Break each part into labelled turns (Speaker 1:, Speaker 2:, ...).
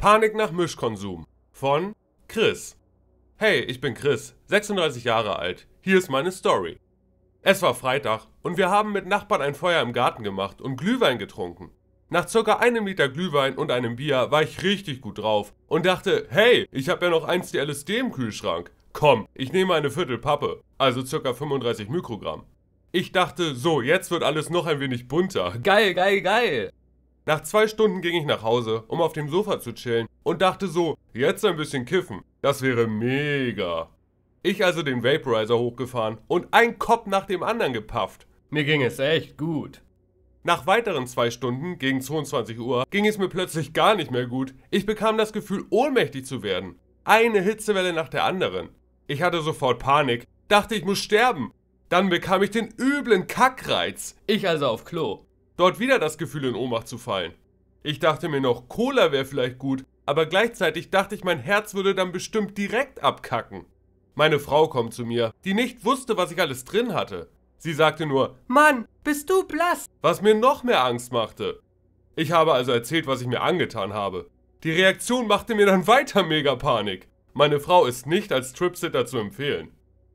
Speaker 1: Panik nach Mischkonsum von Chris. Hey, ich bin Chris, 36 Jahre alt. Hier ist meine Story. Es war Freitag und wir haben mit Nachbarn ein Feuer im Garten gemacht und Glühwein getrunken. Nach circa einem Liter Glühwein und einem Bier war ich richtig gut drauf und dachte, hey, ich habe ja noch eins die LSD im Kühlschrank. Komm, ich nehme eine Viertel Pappe, also circa 35 Mikrogramm. Ich dachte, so, jetzt wird alles noch ein wenig bunter. Geil, geil, geil. Nach zwei Stunden ging ich nach Hause, um auf dem Sofa zu chillen und dachte so, jetzt ein bisschen kiffen. Das wäre mega. Ich also den Vaporizer hochgefahren und ein Kopf nach dem anderen gepafft. Mir ging es echt gut. Nach weiteren zwei Stunden, gegen 22 Uhr, ging es mir plötzlich gar nicht mehr gut. Ich bekam das Gefühl, ohnmächtig zu werden. Eine Hitzewelle nach der anderen. Ich hatte sofort Panik, dachte, ich muss sterben. Dann bekam ich den üblen Kackreiz. Ich also auf Klo dort wieder das Gefühl in Ohnmacht zu fallen. Ich dachte mir noch, Cola wäre vielleicht gut, aber gleichzeitig dachte ich, mein Herz würde dann bestimmt direkt abkacken. Meine Frau kommt zu mir, die nicht wusste, was ich alles drin hatte. Sie sagte nur, Mann, bist du blass, was mir noch mehr Angst machte. Ich habe also erzählt, was ich mir angetan habe. Die Reaktion machte mir dann weiter mega Panik. Meine Frau ist nicht als Tripsitter zu empfehlen.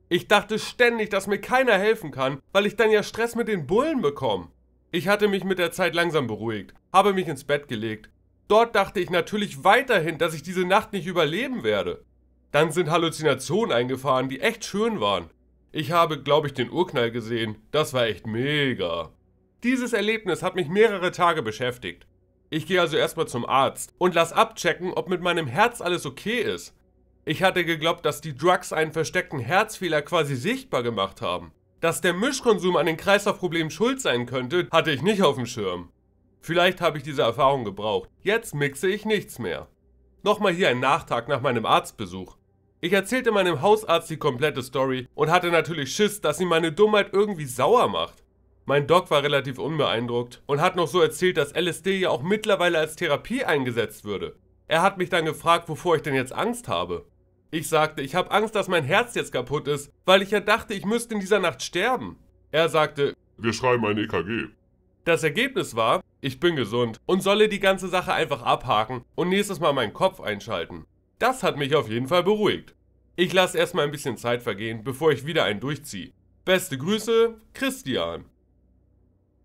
Speaker 1: Ich dachte ständig, dass mir keiner helfen kann, weil ich dann ja Stress mit den Bullen bekomme. Ich hatte mich mit der Zeit langsam beruhigt, habe mich ins Bett gelegt. Dort dachte ich natürlich weiterhin, dass ich diese Nacht nicht überleben werde. Dann sind Halluzinationen eingefahren, die echt schön waren. Ich habe, glaube ich, den Urknall gesehen. Das war echt mega. Dieses Erlebnis hat mich mehrere Tage beschäftigt. Ich gehe also erstmal zum Arzt und lass abchecken, ob mit meinem Herz alles okay ist. Ich hatte geglaubt, dass die Drugs einen versteckten Herzfehler quasi sichtbar gemacht haben. Dass der Mischkonsum an den Kreislaufproblemen schuld sein könnte, hatte ich nicht auf dem Schirm. Vielleicht habe ich diese Erfahrung gebraucht. Jetzt mixe ich nichts mehr. Nochmal hier ein Nachtrag nach meinem Arztbesuch. Ich erzählte meinem Hausarzt die komplette Story und hatte natürlich Schiss, dass sie meine Dummheit irgendwie sauer macht. Mein Doc war relativ unbeeindruckt und hat noch so erzählt, dass LSD ja auch mittlerweile als Therapie eingesetzt würde. Er hat mich dann gefragt, wovor ich denn jetzt Angst habe. Ich sagte, ich habe Angst, dass mein Herz jetzt kaputt ist, weil ich ja dachte, ich müsste in dieser Nacht sterben. Er sagte, wir schreiben ein EKG. Das Ergebnis war, ich bin gesund und solle die ganze Sache einfach abhaken und nächstes Mal meinen Kopf einschalten. Das hat mich auf jeden Fall beruhigt. Ich lasse erstmal ein bisschen Zeit vergehen, bevor ich wieder einen durchziehe. Beste Grüße, Christian.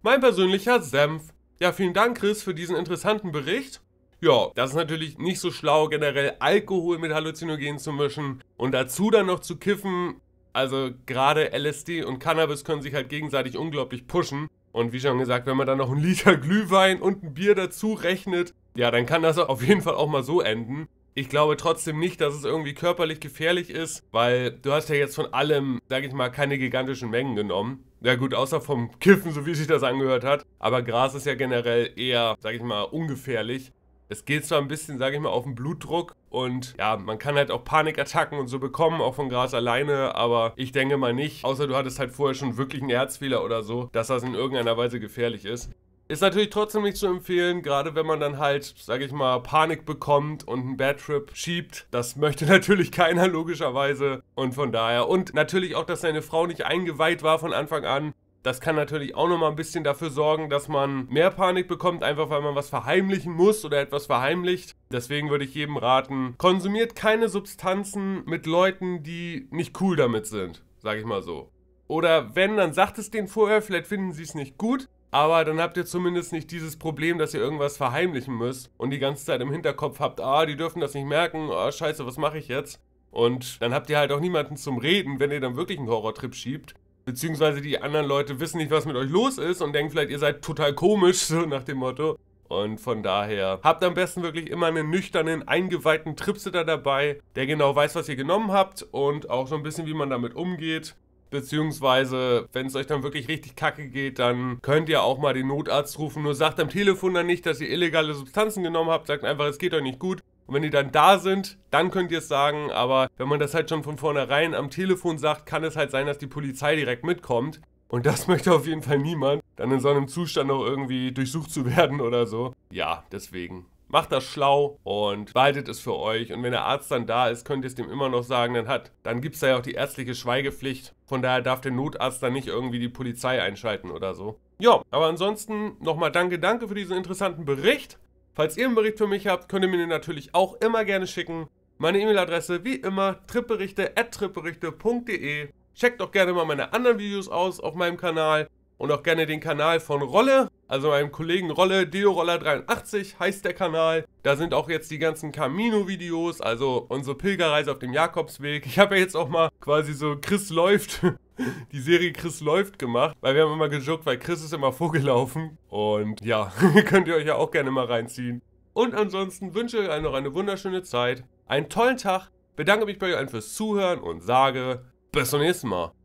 Speaker 1: Mein persönlicher Senf. Ja, vielen Dank, Chris, für diesen interessanten Bericht. Ja, das ist natürlich nicht so schlau, generell Alkohol mit Halluzinogen zu mischen und dazu dann noch zu kiffen. Also gerade LSD und Cannabis können sich halt gegenseitig unglaublich pushen. Und wie schon gesagt, wenn man dann noch einen Liter Glühwein und ein Bier dazu rechnet, ja, dann kann das auf jeden Fall auch mal so enden. Ich glaube trotzdem nicht, dass es irgendwie körperlich gefährlich ist, weil du hast ja jetzt von allem, sag ich mal, keine gigantischen Mengen genommen. Ja gut, außer vom Kiffen, so wie sich das angehört hat. Aber Gras ist ja generell eher, sag ich mal, ungefährlich. Es geht zwar ein bisschen, sage ich mal, auf den Blutdruck und ja, man kann halt auch Panikattacken und so bekommen, auch von Gras alleine, aber ich denke mal nicht, außer du hattest halt vorher schon wirklich einen Herzfehler oder so, dass das in irgendeiner Weise gefährlich ist. Ist natürlich trotzdem nicht zu empfehlen, gerade wenn man dann halt, sage ich mal, Panik bekommt und einen Bad Trip schiebt. Das möchte natürlich keiner logischerweise und von daher. Und natürlich auch, dass seine Frau nicht eingeweiht war von Anfang an. Das kann natürlich auch nochmal ein bisschen dafür sorgen, dass man mehr Panik bekommt, einfach weil man was verheimlichen muss oder etwas verheimlicht. Deswegen würde ich jedem raten, konsumiert keine Substanzen mit Leuten, die nicht cool damit sind, sage ich mal so. Oder wenn, dann sagt es denen vorher, vielleicht finden sie es nicht gut, aber dann habt ihr zumindest nicht dieses Problem, dass ihr irgendwas verheimlichen müsst und die ganze Zeit im Hinterkopf habt, ah, die dürfen das nicht merken, ah, scheiße, was mache ich jetzt? Und dann habt ihr halt auch niemanden zum Reden, wenn ihr dann wirklich einen Horrortrip schiebt, Beziehungsweise die anderen Leute wissen nicht, was mit euch los ist und denken vielleicht, ihr seid total komisch, so nach dem Motto. Und von daher habt am besten wirklich immer einen nüchternen, eingeweihten Tripsitter dabei, der genau weiß, was ihr genommen habt und auch so ein bisschen, wie man damit umgeht. Beziehungsweise, wenn es euch dann wirklich richtig kacke geht, dann könnt ihr auch mal den Notarzt rufen. Nur sagt am Telefon dann nicht, dass ihr illegale Substanzen genommen habt. Sagt einfach, es geht euch nicht gut. Und wenn die dann da sind, dann könnt ihr es sagen. Aber wenn man das halt schon von vornherein am Telefon sagt, kann es halt sein, dass die Polizei direkt mitkommt. Und das möchte auf jeden Fall niemand, dann in so einem Zustand noch irgendwie durchsucht zu werden oder so. Ja, deswegen. Macht das schlau und behaltet es für euch. Und wenn der Arzt dann da ist, könnt ihr es dem immer noch sagen, dann hat, dann gibt es da ja auch die ärztliche Schweigepflicht. Von daher darf der Notarzt dann nicht irgendwie die Polizei einschalten oder so. Ja, aber ansonsten nochmal danke, danke für diesen interessanten Bericht. Falls ihr einen Bericht für mich habt, könnt ihr mir den natürlich auch immer gerne schicken. Meine E-Mail-Adresse wie immer trippberichte.trippberichte.de. Checkt auch gerne mal meine anderen Videos aus auf meinem Kanal und auch gerne den Kanal von Rolle, also meinem Kollegen Rolle, DeoRoller83 heißt der Kanal. Da sind auch jetzt die ganzen Camino-Videos, also unsere Pilgerreise auf dem Jakobsweg. Ich habe ja jetzt auch mal quasi so Chris läuft, die Serie Chris läuft gemacht, weil wir haben immer gejuckt, weil Chris ist immer vorgelaufen. Und ja, könnt ihr euch ja auch gerne mal reinziehen. Und ansonsten wünsche ich euch noch eine wunderschöne Zeit, einen tollen Tag, bedanke mich bei euch allen fürs Zuhören und sage bis zum nächsten Mal.